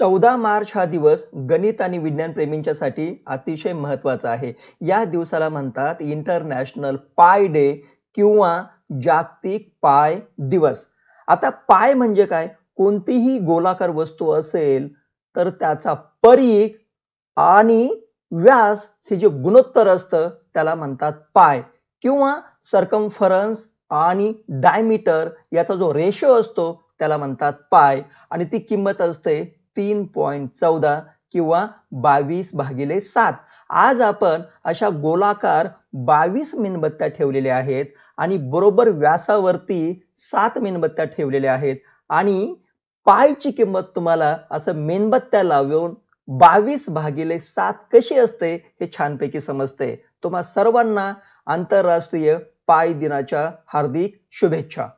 चौदा मार्च हा दिवस गणित आणि विज्ञान प्रेमींच्यासाठी अतिशय महत्त्वाचा आहे या दिवसाला म्हणतात इंटरनॅशनल पाय डे किंवा जागतिक पाय दिवस आता पाय म्हणजे काय कोणतीही गोलाकार वस्तू असेल तर त्याचा परीख आणि व्यास हे जे गुणोत्तर असतं त्याला म्हणतात पाय किंवा सरकमफरन्स आणि डायमीटर याचा जो रेशो असतो त्याला म्हणतात पाय आणि ती किंमत असते तीन पॉईंट चौदा किंवा बावीस भागिले सात आज आपण अशा गोलाकार बावीस मेणबत्त्या ठेवलेल्या आहेत आणि बरोबर व्यासावरती सात मेणबत्त्या ठेवलेल्या आहेत आणि पायची किंमत तुम्हाला असं मेणबत्त्या लावून बावीस भागिले सात कशी असते हे छानपैकी समजते तुम्हा सर्वांना आंतरराष्ट्रीय पाय दिनाच्या हार्दिक शुभेच्छा